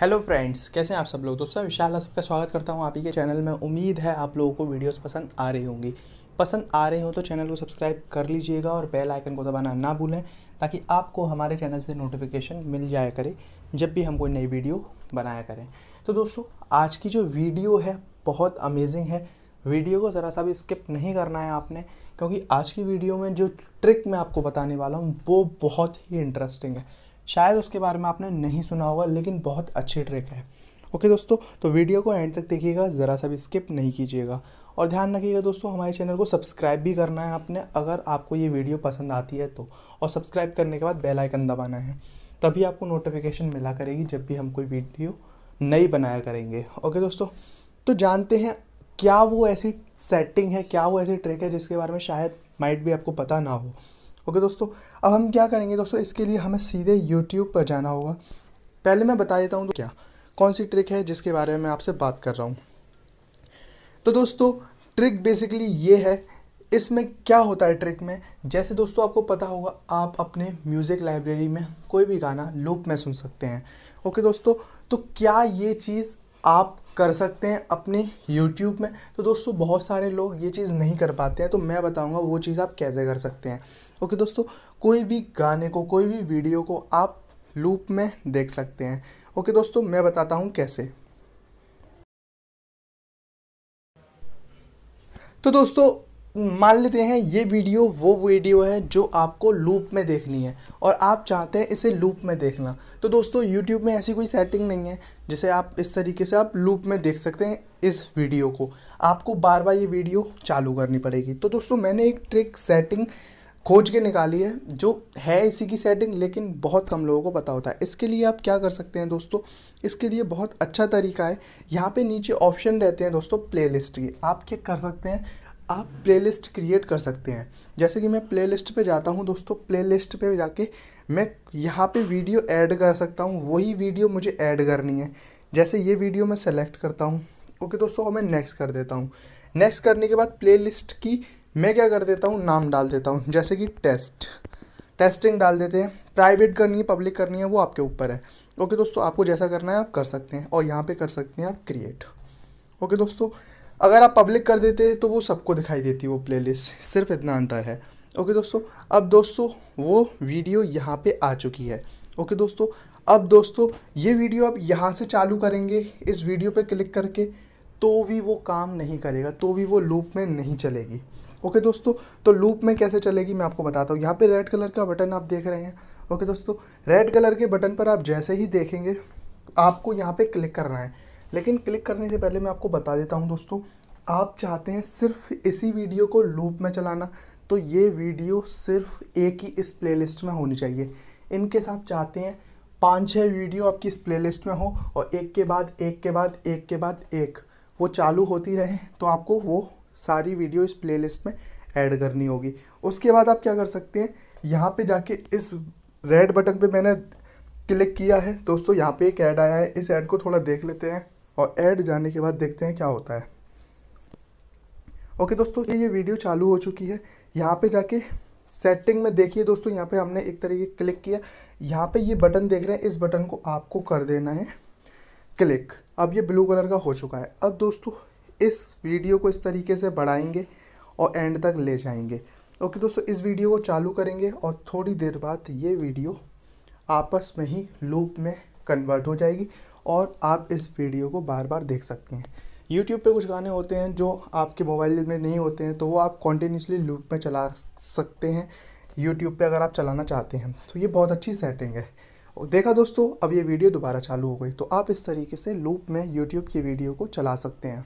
hello friends कैसे हैं आप सब लोग दोस्तों विशाल सबका स्वागत करता हूं आप ही के चैनल में उम्मीद है आप लोगों को वीडियोस पसंद आ रही होंगी पसंद आ रही हो तो चैनल को सब्सक्राइब कर लीजिएगा और बेल आइकन को दबाना ना भूलें ताकि आपको हमारे चैनल से नोटिफिकेशन मिल जाया करे जब भी हम कोई नई वीडियो बनाया करें तो दोस्तों आज की जो वीडियो है बहुत अमेजिंग है वीडियो को ज़रा सा भी स्किप नहीं करना है आपने क्योंकि आज की वीडियो में जो ट्रिक मैं आपको बताने वाला हूँ वो बहुत ही इंटरेस्टिंग है शायद उसके बारे में आपने नहीं सुना होगा लेकिन बहुत अच्छी ट्रिक है ओके दोस्तों तो वीडियो को एंड तक देखिएगा ज़रा सा भी स्किप नहीं कीजिएगा और ध्यान रखिएगा दोस्तों हमारे चैनल को सब्सक्राइब भी करना है आपने अगर आपको ये वीडियो पसंद आती है तो और सब्सक्राइब करने के बाद बेल आइकन दबाना है तभी आपको नोटिफिकेशन मिला करेगी जब भी हम कोई वीडियो नई बनाया करेंगे ओके दोस्तों तो जानते हैं क्या वो ऐसी सेटिंग है क्या वो ऐसी ट्रिक है जिसके बारे में शायद माइट भी आपको पता ना हो ओके दोस्तों अब हम क्या करेंगे दोस्तों इसके लिए हमें सीधे यूट्यूब पर जाना होगा पहले मैं बता देता हूँ तो क्या कौन सी ट्रिक है जिसके बारे में आपसे बात कर रहा हूँ तो दोस्तों ट्रिक बेसिकली ये है इसमें क्या होता है ट्रिक में जैसे दोस्तों आपको पता होगा आप अपने म्यूज़िक लाइब्रेरी में कोई भी गाना लूप में सुन सकते हैं ओके दोस्तों तो क्या ये चीज़ आप कर सकते हैं अपने YouTube में तो दोस्तों बहुत सारे लोग ये चीज़ नहीं कर पाते हैं तो मैं बताऊंगा वो चीज़ आप कैसे कर सकते हैं ओके दोस्तों कोई भी गाने को कोई भी वीडियो को आप लूप में देख सकते हैं ओके दोस्तों मैं बताता हूँ कैसे तो दोस्तों मान लेते हैं ये वीडियो वो वीडियो है जो आपको लूप में देखनी है और आप चाहते हैं इसे लूप में देखना तो दोस्तों यूट्यूब में ऐसी कोई सेटिंग नहीं है जिसे आप इस तरीके से आप लूप में देख सकते हैं इस वीडियो को आपको बार बार ये वीडियो चालू करनी पड़ेगी तो दोस्तों मैंने एक ट्रिक सेटिंग खोज के निकाली है जो है इसी की सेटिंग लेकिन बहुत कम लोगों को पता होता है इसके लिए आप क्या कर सकते हैं दोस्तों इसके लिए बहुत अच्छा तरीका है यहाँ पे नीचे ऑप्शन रहते हैं दोस्तों प्लेलिस्ट के आप क्या कर सकते हैं आप प्लेलिस्ट क्रिएट कर सकते हैं जैसे कि मैं प्लेलिस्ट पे जाता हूँ दोस्तों प्लेलिस्ट पे जाके मैं यहाँ पे वीडियो ऐड कर सकता हूँ वही वीडियो मुझे ऐड करनी है जैसे ये वीडियो मैं सेलेक्ट करता हूँ ओके दोस्तों और मैं नेक्स्ट कर देता हूँ नेक्स्ट करने के बाद प्ले की मैं क्या कर देता हूँ नाम डाल देता हूँ जैसे कि टेस्ट टेस्टिंग डाल देते हैं प्राइवेट करनी है पब्लिक करनी है वो आपके ऊपर है ओके दोस्तों आपको जैसा करना है आप कर सकते हैं और यहाँ पे कर सकते हैं आप क्रिएट ओके दोस्तों अगर आप पब्लिक कर देते तो वो सबको दिखाई देती वो प्लेलिस्ट सिर्फ इतना अंतर है ओके दोस्तों अब दोस्तों वो वीडियो यहाँ पे आ चुकी है ओके दोस्तों अब दोस्तों ये वीडियो आप यहाँ से चालू करेंगे इस वीडियो पे क्लिक करके तो भी वो काम नहीं करेगा तो भी वो लूप में नहीं चलेगी ओके दोस्तों तो लूप में कैसे चलेगी मैं आपको बताता हूँ यहाँ पे रेड कलर का बटन आप देख रहे हैं ओके दोस्तों रेड कलर के बटन पर आप जैसे ही देखेंगे आपको यहाँ पर क्लिक करना है लेकिन क्लिक करने से पहले मैं आपको बता देता हूँ दोस्तों आप चाहते हैं सिर्फ इसी वीडियो को लूप में चलाना तो ये वीडियो सिर्फ एक ही इस प्लेलिस्ट में होनी चाहिए इनके साथ चाहते हैं पाँच छः वीडियो आपकी इस प्लेलिस्ट में हो और एक के बाद एक के बाद एक के बाद एक वो चालू होती रहे तो आपको वो सारी वीडियो इस प्लेलिस्ट में ऐड करनी होगी उसके बाद आप क्या कर सकते हैं यहाँ पे जाके इस रेड बटन पे मैंने क्लिक किया है दोस्तों यहाँ पे एक ऐड आया है इस ऐड को थोड़ा देख लेते हैं और ऐड जाने के बाद देखते हैं क्या होता है ओके दोस्तों ये वीडियो चालू हो चुकी है यहाँ पे जाके सेटिंग में देखिए दोस्तों यहाँ पे हमने एक तरीके क्लिक किया यहाँ पे ये बटन देख रहे हैं इस बटन को आपको कर देना है क्लिक अब ये ब्लू कलर का हो चुका है अब दोस्तों इस वीडियो को इस तरीके से बढ़ाएंगे और एंड तक ले जाएंगे ओके दोस्तों इस वीडियो को चालू करेंगे और थोड़ी देर बाद ये वीडियो आपस में ही लूप में कन्वर्ट हो जाएगी और आप इस वीडियो को बार बार देख सकते हैं यूट्यूब पे कुछ गाने होते हैं जो आपके मोबाइल में नहीं होते हैं तो वो आप कॉन्टीन्यूसली लूप में चला सकते हैं यूट्यूब पे अगर आप चलाना चाहते हैं तो ये बहुत अच्छी सेटिंग है और देखा दोस्तों अब ये वीडियो दोबारा चालू हो गई तो आप इस तरीके से लूप में यूट्यूब की वीडियो को चला सकते हैं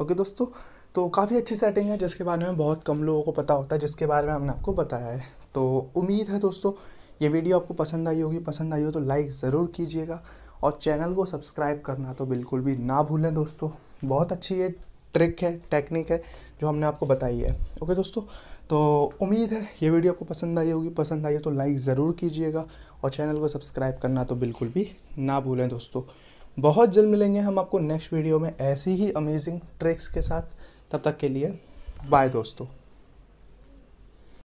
ओके दोस्तों तो काफ़ी अच्छी सेटिंग है जिसके बारे में बहुत कम लोगों को पता होता है जिसके बारे में हमने आपको बताया है तो उम्मीद है दोस्तों ये वीडियो आपको पसंद आई होगी पसंद आई हो तो लाइक ज़रूर कीजिएगा और चैनल को सब्सक्राइब करना तो बिल्कुल भी ना भूलें दोस्तों बहुत अच्छी ये ट्रिक है टेक्निक है जो हमने आपको बताई है ओके दोस्तों तो उम्मीद है ये वीडियो आपको पसंद आई होगी पसंद आई हो तो लाइक ज़रूर कीजिएगा और चैनल को सब्सक्राइब करना तो बिल्कुल भी ना भूलें दोस्तों बहुत जल्द मिलेंगे हम आपको नेक्स्ट वीडियो में ऐसी ही अमेजिंग ट्रिक्स के साथ तब तक के लिए बाय दोस्तों